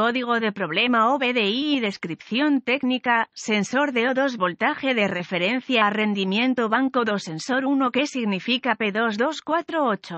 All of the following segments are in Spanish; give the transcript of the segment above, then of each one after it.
Código de problema OBDI y descripción técnica, sensor de O2 voltaje de referencia a rendimiento banco 2 sensor 1 que significa P2248.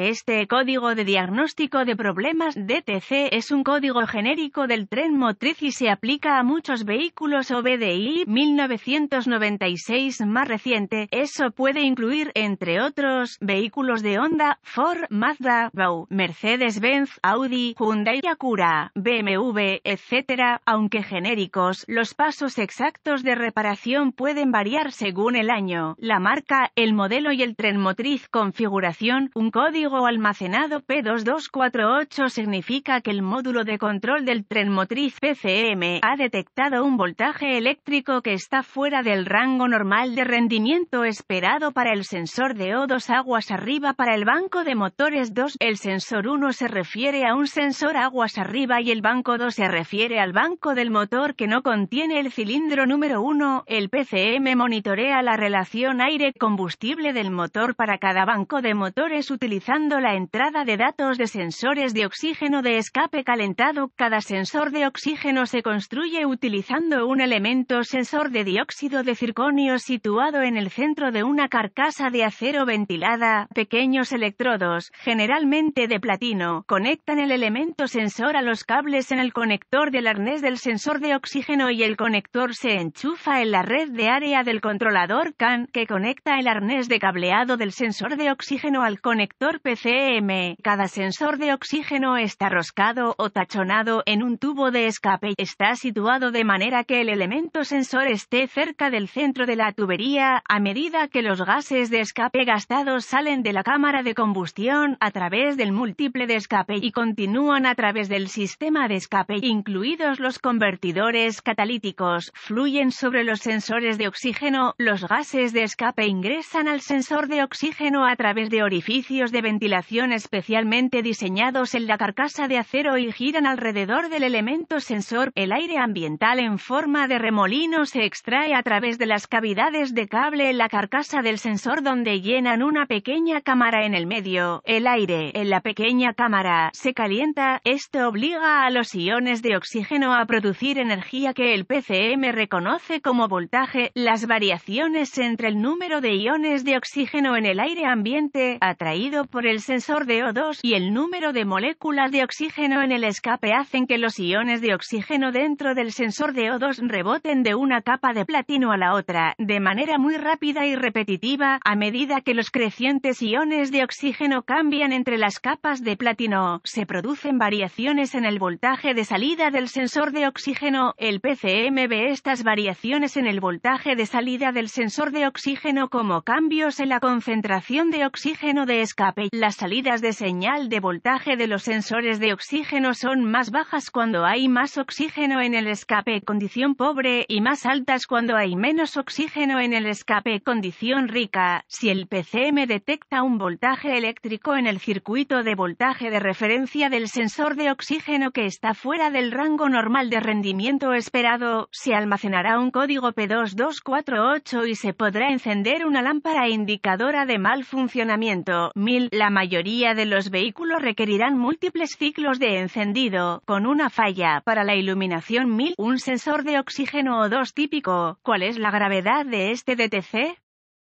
Este código de diagnóstico de problemas DTC es un código genérico del tren motriz y se aplica a muchos vehículos OBDI 1996 más reciente. Eso puede incluir, entre otros, vehículos de Honda, Ford, Mazda, BAU, Mercedes-Benz, Audi, Hyundai, Acura, BMW, etc. Aunque genéricos, los pasos exactos de reparación pueden variar según el año, la marca, el modelo y el tren motriz configuración. Un código código almacenado P2248 significa que el módulo de control del tren motriz PCM ha detectado un voltaje eléctrico que está fuera del rango normal de rendimiento esperado para el sensor de O2 aguas arriba para el banco de motores 2. El sensor 1 se refiere a un sensor aguas arriba y el banco 2 se refiere al banco del motor que no contiene el cilindro número 1. El PCM monitorea la relación aire-combustible del motor para cada banco de motores utilizando la entrada de datos de sensores de oxígeno de escape calentado. Cada sensor de oxígeno se construye utilizando un elemento sensor de dióxido de circonio situado en el centro de una carcasa de acero ventilada. Pequeños electrodos, generalmente de platino, conectan el elemento sensor a los cables en el conector del arnés del sensor de oxígeno y el conector se enchufa en la red de área del controlador CAN que conecta el arnés de cableado del sensor de oxígeno al conector PCM. Cada sensor de oxígeno está roscado o tachonado en un tubo de escape. Está situado de manera que el elemento sensor esté cerca del centro de la tubería a medida que los gases de escape gastados salen de la cámara de combustión a través del múltiple de escape y continúan a través del sistema de escape, incluidos los convertidores catalíticos, fluyen sobre los sensores de oxígeno, los gases de escape ingresan al sensor de oxígeno a través de orificios de ventilación especialmente diseñados en la carcasa de acero y giran alrededor del elemento sensor. El aire ambiental en forma de remolino se extrae a través de las cavidades de cable en la carcasa del sensor donde llenan una pequeña cámara en el medio. El aire en la pequeña cámara se calienta. Esto obliga a los iones de oxígeno a producir energía que el PCM reconoce como voltaje. Las variaciones entre el número de iones de oxígeno en el aire ambiente, atraído por el sensor de O2 y el número de moléculas de oxígeno en el escape hacen que los iones de oxígeno dentro del sensor de O2 reboten de una capa de platino a la otra, de manera muy rápida y repetitiva, a medida que los crecientes iones de oxígeno cambian entre las capas de platino, se producen variaciones en el voltaje de salida del sensor de oxígeno, el PCM ve estas variaciones en el voltaje de salida del sensor de oxígeno como cambios en la concentración de oxígeno de escape las salidas de señal de voltaje de los sensores de oxígeno son más bajas cuando hay más oxígeno en el escape condición pobre y más altas cuando hay menos oxígeno en el escape condición rica. Si el PCM detecta un voltaje eléctrico en el circuito de voltaje de referencia del sensor de oxígeno que está fuera del rango normal de rendimiento esperado, se almacenará un código P2248 y se podrá encender una lámpara indicadora de mal funcionamiento. 1000. La mayoría de los vehículos requerirán múltiples ciclos de encendido, con una falla para la iluminación 1000, un sensor de oxígeno o dos típico. ¿Cuál es la gravedad de este DTC?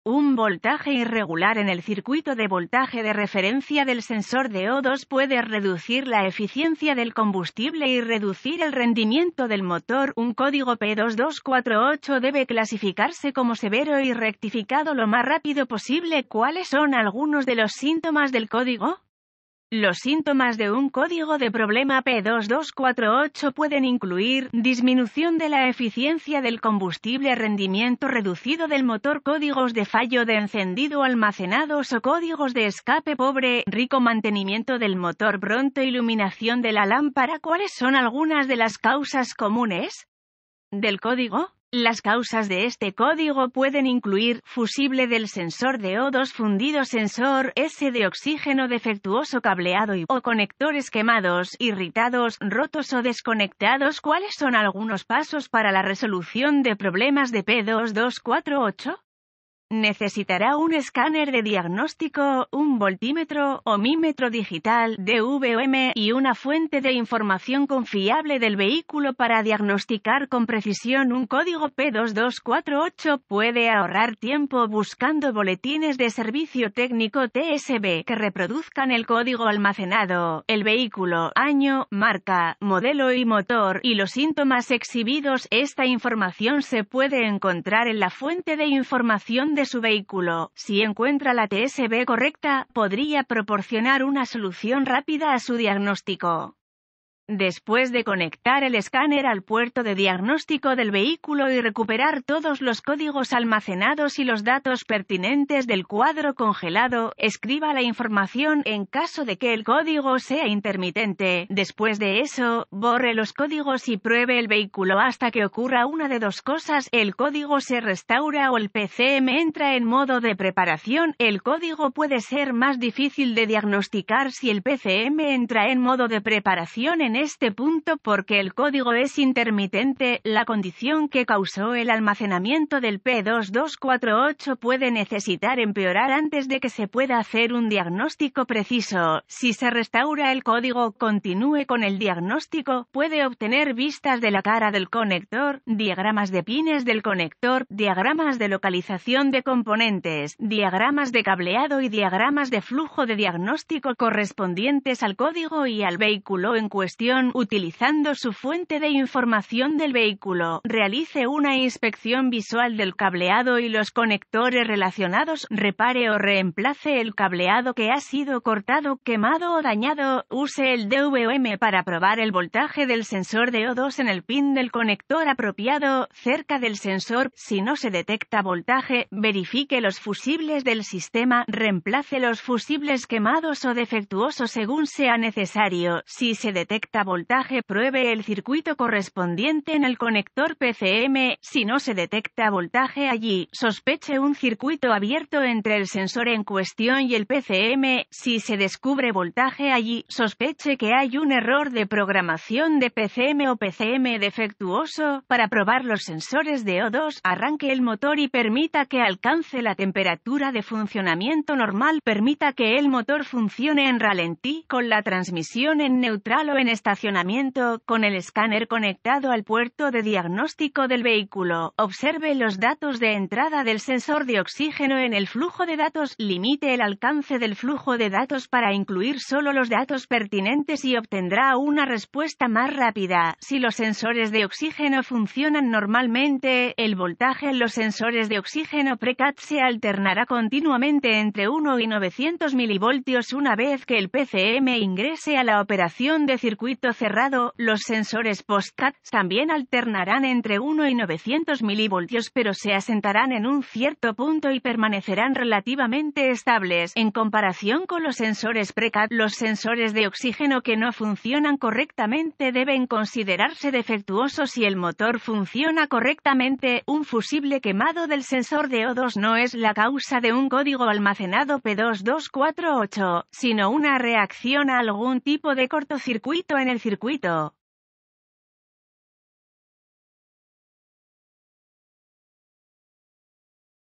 Un voltaje irregular en el circuito de voltaje de referencia del sensor de O2 puede reducir la eficiencia del combustible y reducir el rendimiento del motor. Un código P2248 debe clasificarse como severo y rectificado lo más rápido posible. ¿Cuáles son algunos de los síntomas del código? Los síntomas de un código de problema P2248 pueden incluir disminución de la eficiencia del combustible, rendimiento reducido del motor, códigos de fallo de encendido almacenados o códigos de escape pobre, rico mantenimiento del motor, pronto iluminación de la lámpara. ¿Cuáles son algunas de las causas comunes del código? Las causas de este código pueden incluir fusible del sensor de O2 fundido sensor S de oxígeno defectuoso cableado y o conectores quemados, irritados, rotos o desconectados. ¿Cuáles son algunos pasos para la resolución de problemas de P2248? Necesitará un escáner de diagnóstico, un voltímetro o mímetro digital DVM y una fuente de información confiable del vehículo para diagnosticar con precisión un código P2248. Puede ahorrar tiempo buscando boletines de servicio técnico TSB que reproduzcan el código almacenado, el vehículo, año, marca, modelo y motor y los síntomas exhibidos. Esta información se puede encontrar en la fuente de información de su vehículo. Si encuentra la TSB correcta, podría proporcionar una solución rápida a su diagnóstico. Después de conectar el escáner al puerto de diagnóstico del vehículo y recuperar todos los códigos almacenados y los datos pertinentes del cuadro congelado, escriba la información en caso de que el código sea intermitente. Después de eso, borre los códigos y pruebe el vehículo hasta que ocurra una de dos cosas, el código se restaura o el PCM entra en modo de preparación. El código puede ser más difícil de diagnosticar si el PCM entra en modo de preparación en este punto porque el código es intermitente, la condición que causó el almacenamiento del P2248 puede necesitar empeorar antes de que se pueda hacer un diagnóstico preciso. Si se restaura el código, continúe con el diagnóstico, puede obtener vistas de la cara del conector, diagramas de pines del conector, diagramas de localización de componentes, diagramas de cableado y diagramas de flujo de diagnóstico correspondientes al código y al vehículo en cuestión utilizando su fuente de información del vehículo. Realice una inspección visual del cableado y los conectores relacionados. Repare o reemplace el cableado que ha sido cortado, quemado o dañado. Use el DVM para probar el voltaje del sensor de O2 en el pin del conector apropiado cerca del sensor. Si no se detecta voltaje, verifique los fusibles del sistema. Reemplace los fusibles quemados o defectuosos según sea necesario. Si se detecta voltaje pruebe el circuito correspondiente en el conector PCM, si no se detecta voltaje allí, sospeche un circuito abierto entre el sensor en cuestión y el PCM, si se descubre voltaje allí, sospeche que hay un error de programación de PCM o PCM defectuoso, para probar los sensores de O2, arranque el motor y permita que alcance la temperatura de funcionamiento normal, permita que el motor funcione en ralentí con la transmisión en neutral o en estacionamiento, con el escáner conectado al puerto de diagnóstico del vehículo, observe los datos de entrada del sensor de oxígeno en el flujo de datos, limite el alcance del flujo de datos para incluir solo los datos pertinentes y obtendrá una respuesta más rápida. Si los sensores de oxígeno funcionan normalmente, el voltaje en los sensores de oxígeno precat se alternará continuamente entre 1 y 900 milivoltios una vez que el PCM ingrese a la operación de circuito cerrado, los sensores post también alternarán entre 1 y 900 milivoltios pero se asentarán en un cierto punto y permanecerán relativamente estables. En comparación con los sensores pre-CAT, los sensores de oxígeno que no funcionan correctamente deben considerarse defectuosos si el motor funciona correctamente. Un fusible quemado del sensor de O2 no es la causa de un código almacenado P2248, sino una reacción a algún tipo de cortocircuito en el circuito.